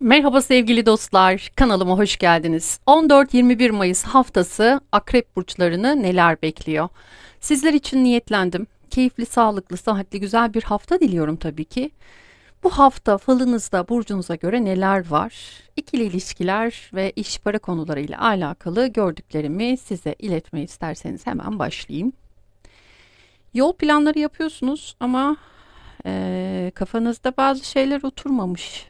Merhaba sevgili dostlar, kanalıma hoş geldiniz. 14-21 Mayıs haftası akrep burçlarını neler bekliyor? Sizler için niyetlendim. Keyifli, sağlıklı, sıhhatli, güzel bir hafta diliyorum tabii ki. Bu hafta falınızda, burcunuza göre neler var? İkili ilişkiler ve iş para konularıyla alakalı gördüklerimi size iletmeyi isterseniz hemen başlayayım. Yol planları yapıyorsunuz ama e, kafanızda bazı şeyler oturmamış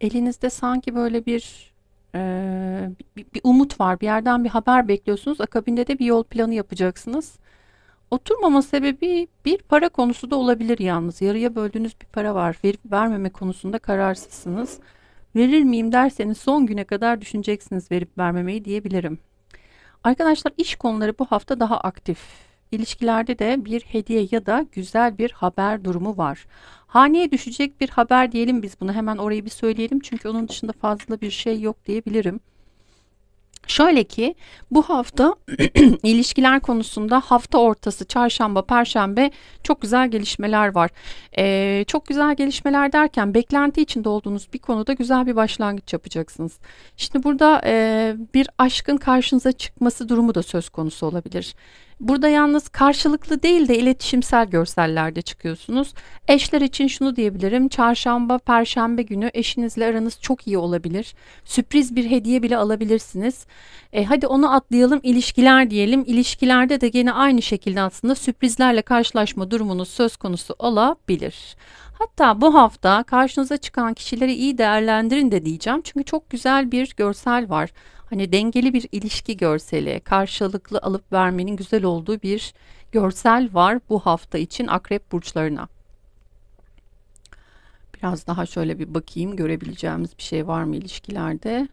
elinizde sanki böyle bir e, bir, bir umut var. Bir yerden bir haber bekliyorsunuz. Akabinde de bir yol planı yapacaksınız. Oturmama sebebi bir para konusu da olabilir yalnız. Yarıya böldüğünüz bir para var. Verip vermeme konusunda kararsızsınız. Verir miyim derseniz son güne kadar düşüneceksiniz verip vermemeyi diyebilirim. Arkadaşlar iş konuları bu hafta daha aktif ilişkilerde de bir hediye ya da güzel bir haber durumu var. Haneye düşecek bir haber diyelim biz bunu hemen orayı bir söyleyelim çünkü onun dışında fazla bir şey yok diyebilirim. Şöyle ki bu hafta ilişkiler konusunda hafta ortası çarşamba perşembe çok güzel gelişmeler var. Ee, çok güzel gelişmeler derken beklenti içinde olduğunuz bir konuda güzel bir başlangıç yapacaksınız. Şimdi burada e, bir aşkın karşınıza çıkması durumu da söz konusu olabilir. Burada yalnız karşılıklı değil de iletişimsel görsellerde çıkıyorsunuz. Eşler için şunu diyebilirim. Çarşamba, perşembe günü eşinizle aranız çok iyi olabilir. Sürpriz bir hediye bile alabilirsiniz. E, hadi onu atlayalım ilişkiler diyelim. İlişkilerde de gene aynı şekilde aslında sürprizlerle karşılaşma durumunuz söz konusu olabilir. Hatta bu hafta karşınıza çıkan kişileri iyi değerlendirin de diyeceğim. Çünkü çok güzel bir görsel var hani dengeli bir ilişki görseli, karşılıklı alıp vermenin güzel olduğu bir görsel var bu hafta için akrep burçlarına. Biraz daha şöyle bir bakayım görebileceğimiz bir şey var mı ilişkilerde?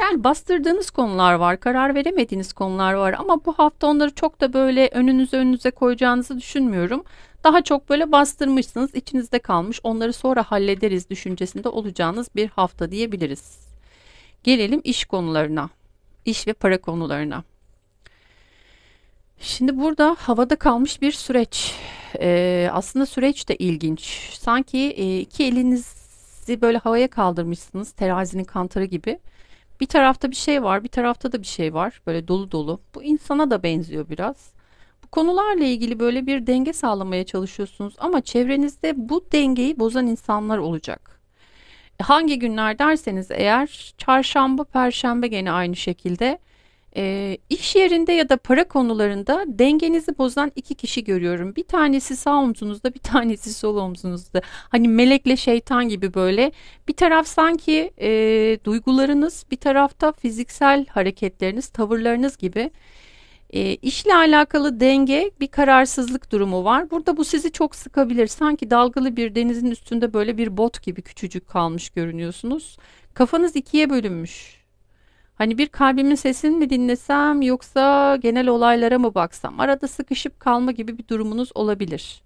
Yani bastırdığınız konular var, karar veremediğiniz konular var ama bu hafta onları çok da böyle önünüze önünüze koyacağınızı düşünmüyorum. Daha çok böyle bastırmışsınız, içinizde kalmış, onları sonra hallederiz düşüncesinde olacağınız bir hafta diyebiliriz. Gelelim iş konularına iş ve para konularına. Şimdi burada havada kalmış bir süreç. Ee, aslında süreç de ilginç. Sanki e, iki elinizi böyle havaya kaldırmışsınız terazinin kantarı gibi. Bir tarafta bir şey var, bir tarafta da bir şey var. Böyle dolu dolu. Bu insana da benziyor biraz. Bu konularla ilgili böyle bir denge sağlamaya çalışıyorsunuz ama çevrenizde bu dengeyi bozan insanlar olacak. Hangi günler derseniz eğer çarşamba, perşembe gene aynı şekilde e, iş yerinde ya da para konularında dengenizi bozan iki kişi görüyorum. Bir tanesi sağ omzunuzda, bir tanesi sol omzunuzda. Hani melekle şeytan gibi böyle. Bir taraf sanki e, duygularınız, bir tarafta fiziksel hareketleriniz, tavırlarınız gibi. E, işle alakalı denge bir kararsızlık durumu var. Burada bu sizi çok sıkabilir. Sanki dalgalı bir denizin üstünde böyle bir bot gibi küçücük kalmış görünüyorsunuz. Kafanız ikiye bölünmüş. Hani bir kalbimin sesini mi dinlesem yoksa genel olaylara mı baksam? Arada sıkışıp kalma gibi bir durumunuz olabilir.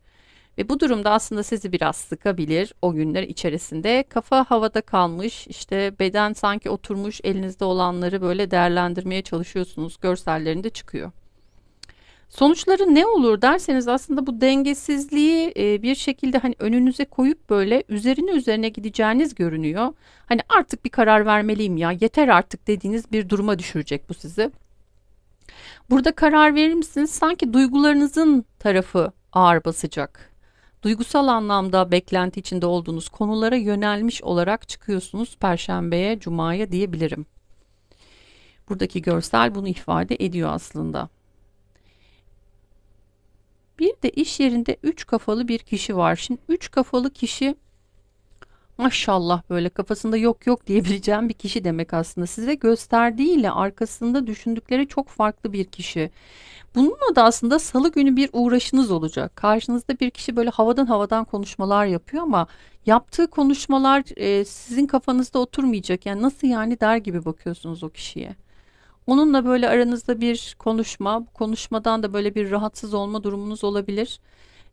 Ve bu durumda aslında sizi biraz sıkabilir o günler içerisinde. Kafa havada kalmış, işte beden sanki oturmuş, elinizde olanları böyle değerlendirmeye çalışıyorsunuz. Görsellerinde çıkıyor. Sonuçları ne olur derseniz aslında bu dengesizliği e, bir şekilde hani önünüze koyup böyle üzerine üzerine gideceğiniz görünüyor. Hani artık bir karar vermeliyim ya yeter artık dediğiniz bir duruma düşürecek bu sizi. Burada karar verir misiniz? Sanki duygularınızın tarafı ağır basacak duygusal anlamda beklenti içinde olduğunuz konulara yönelmiş olarak çıkıyorsunuz perşembeye, cumaya diyebilirim. Buradaki görsel bunu ifade ediyor aslında. Bir de iş yerinde üç kafalı bir kişi var. Şimdi üç kafalı kişi maşallah böyle kafasında yok yok diyebileceğim bir kişi demek aslında. Size gösterdiğiyle arkasında düşündükleri çok farklı bir kişi. Bununla da aslında salı günü bir uğraşınız olacak. Karşınızda bir kişi böyle havadan havadan konuşmalar yapıyor ama yaptığı konuşmalar e, sizin kafanızda oturmayacak. Yani nasıl yani der gibi bakıyorsunuz o kişiye. Onunla böyle aranızda bir konuşma, bu konuşmadan da böyle bir rahatsız olma durumunuz olabilir.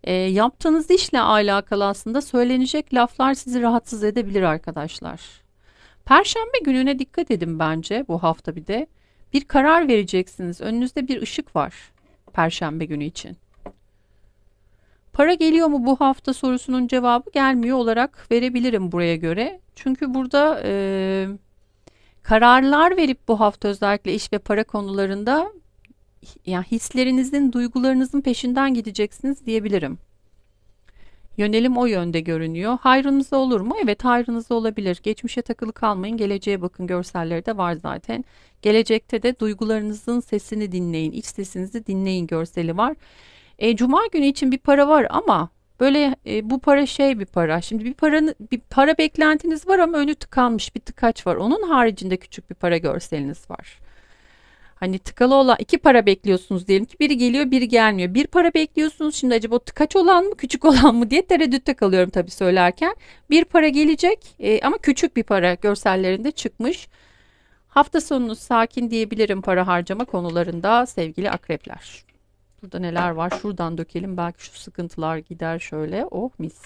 E, yaptığınız işle alakalı aslında söylenecek laflar sizi rahatsız edebilir arkadaşlar. Perşembe gününe dikkat edin bence bu hafta bir de. Bir karar vereceksiniz. Önünüzde bir ışık var perşembe günü için. Para geliyor mu bu hafta sorusunun cevabı gelmiyor olarak verebilirim buraya göre. Çünkü burada e, kararlar verip bu hafta özellikle iş ve para konularında yani hislerinizin, duygularınızın peşinden gideceksiniz diyebilirim. Yönelim o yönde görünüyor. Hayrınız olur mu? Evet hayrınız olabilir. Geçmişe takılı kalmayın. Geleceğe bakın. Görselleri de var zaten. Gelecekte de duygularınızın sesini dinleyin. iç sesinizi dinleyin görseli var. E, Cuma günü için bir para var ama böyle e, bu para şey bir para. Şimdi bir paranın bir para beklentiniz var ama önü tıkanmış bir tıkaç var. Onun haricinde küçük bir para görseliniz var. Hani tıkalı olan iki para bekliyorsunuz diyelim ki biri geliyor biri gelmiyor. Bir para bekliyorsunuz şimdi acaba o tıkaç olan mı küçük olan mı diye tereddütte kalıyorum tabii söylerken. Bir para gelecek e, ama küçük bir para görsellerinde çıkmış. Hafta sonunuz sakin diyebilirim para harcama konularında sevgili akrepler. Burada neler var? Şuradan dökelim. Belki şu sıkıntılar gider şöyle. Oh mis.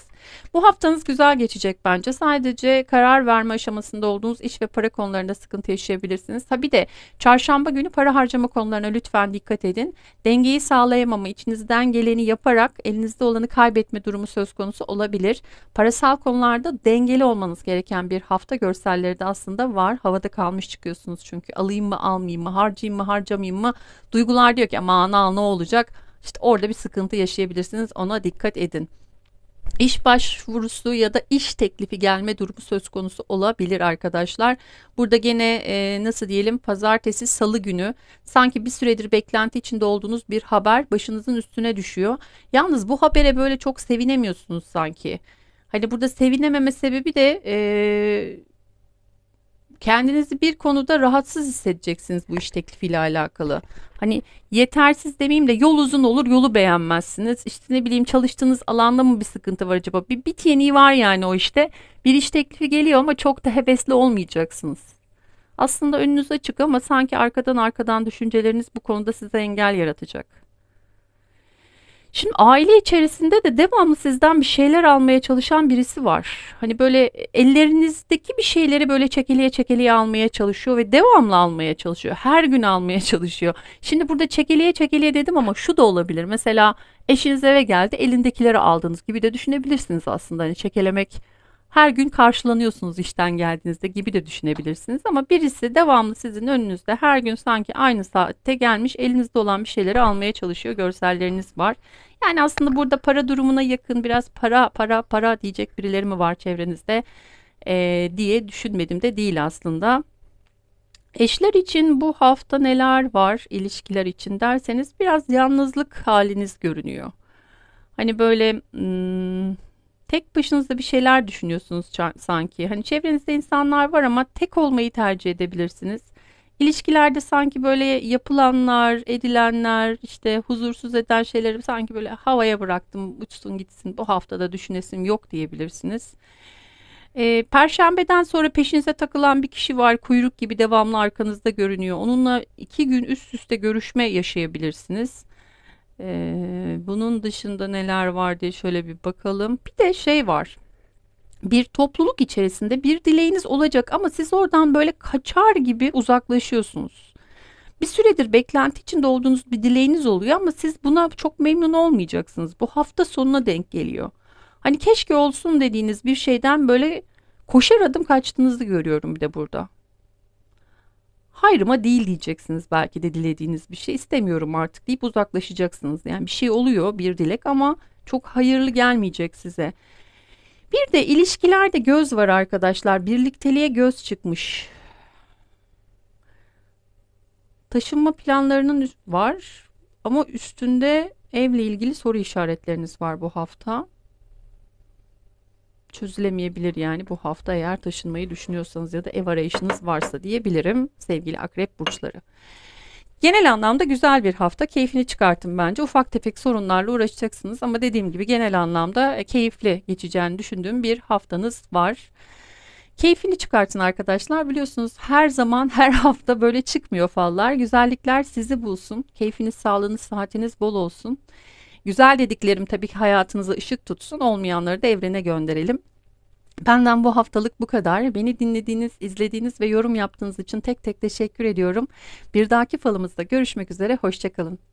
Bu haftanız güzel geçecek bence. Sadece karar verme aşamasında olduğunuz iş ve para konularında sıkıntı yaşayabilirsiniz. Ha bir de çarşamba günü para harcama konularına lütfen dikkat edin. Dengeyi sağlayamama, içinizden geleni yaparak elinizde olanı kaybetme durumu söz konusu olabilir. Parasal konularda dengeli olmanız gereken bir hafta görselleri de aslında var. Havada kalmış çıkıyorsunuz çünkü alayım mı almayayım mı harcayayım mı harcamayayım mı duygular diyor ki aman al ne olacak işte orada bir sıkıntı yaşayabilirsiniz. Ona dikkat edin. İş başvurusu ya da iş teklifi gelme durumu söz konusu olabilir arkadaşlar. Burada gene e, nasıl diyelim pazartesi salı günü sanki bir süredir beklenti içinde olduğunuz bir haber başınızın üstüne düşüyor. Yalnız bu habere böyle çok sevinemiyorsunuz sanki. Hani burada sevinememe sebebi de e, kendinizi bir konuda rahatsız hissedeceksiniz bu iş teklifiyle alakalı. Hani yetersiz demeyeyim de yol uzun olur yolu beğenmezsiniz. İşte ne bileyim çalıştığınız alanda mı bir sıkıntı var acaba? Bir bit yeni var yani o işte. Bir iş teklifi geliyor ama çok da hevesli olmayacaksınız. Aslında önünüz açık ama sanki arkadan arkadan düşünceleriniz bu konuda size engel yaratacak. Şimdi aile içerisinde de devamlı sizden bir şeyler almaya çalışan birisi var. Hani böyle ellerinizdeki bir şeyleri böyle çekeliye çekeliye almaya çalışıyor ve devamlı almaya çalışıyor. Her gün almaya çalışıyor. Şimdi burada çekeliye çekeliye dedim ama şu da olabilir. Mesela eşiniz eve geldi elindekileri aldınız gibi de düşünebilirsiniz aslında. Hani çekelemek her gün karşılanıyorsunuz işten geldiğinizde gibi de düşünebilirsiniz ama birisi devamlı sizin önünüzde her gün sanki aynı saatte gelmiş elinizde olan bir şeyleri almaya çalışıyor görselleriniz var. Yani aslında burada para durumuna yakın biraz para para para diyecek birileri mi var çevrenizde ee, diye düşünmedim de değil aslında. Eşler için bu hafta neler var ilişkiler için derseniz biraz yalnızlık haliniz görünüyor. Hani böyle hmm, tek başınızda bir şeyler düşünüyorsunuz sanki. Hani çevrenizde insanlar var ama tek olmayı tercih edebilirsiniz. İlişkilerde sanki böyle yapılanlar, edilenler, işte huzursuz eden şeyleri sanki böyle havaya bıraktım, uçsun gitsin, bu haftada düşünesim yok diyebilirsiniz. E, Perşembeden sonra peşinize takılan bir kişi var. Kuyruk gibi devamlı arkanızda görünüyor. Onunla iki gün üst üste görüşme yaşayabilirsiniz. Ee, bunun dışında neler var diye şöyle bir bakalım. Bir de şey var. Bir topluluk içerisinde bir dileğiniz olacak ama siz oradan böyle kaçar gibi uzaklaşıyorsunuz. Bir süredir beklenti içinde olduğunuz bir dileğiniz oluyor ama siz buna çok memnun olmayacaksınız. Bu hafta sonuna denk geliyor. Hani keşke olsun dediğiniz bir şeyden böyle koşar adım kaçtığınızı görüyorum bir de burada hayrıma değil diyeceksiniz belki de dilediğiniz bir şey istemiyorum artık deyip uzaklaşacaksınız. Yani bir şey oluyor bir dilek ama çok hayırlı gelmeyecek size. Bir de ilişkilerde göz var arkadaşlar. Birlikteliğe göz çıkmış. Taşınma planlarının var ama üstünde evle ilgili soru işaretleriniz var bu hafta çözülemeyebilir yani bu hafta eğer taşınmayı düşünüyorsanız ya da ev arayışınız varsa diyebilirim sevgili akrep burçları. Genel anlamda güzel bir hafta. Keyfini çıkartın bence. Ufak tefek sorunlarla uğraşacaksınız ama dediğim gibi genel anlamda e, keyifli geçeceğini düşündüğüm bir haftanız var. Keyfini çıkartın arkadaşlar. Biliyorsunuz her zaman her hafta böyle çıkmıyor fallar. Güzellikler sizi bulsun. Keyfiniz, sağlığınız, saatiniz bol olsun. Güzel dediklerim tabii ki hayatınıza ışık tutsun. Olmayanları da evrene gönderelim. Benden bu haftalık bu kadar. Beni dinlediğiniz, izlediğiniz ve yorum yaptığınız için tek tek teşekkür ediyorum. Bir dahaki falımızda görüşmek üzere, hoşçakalın.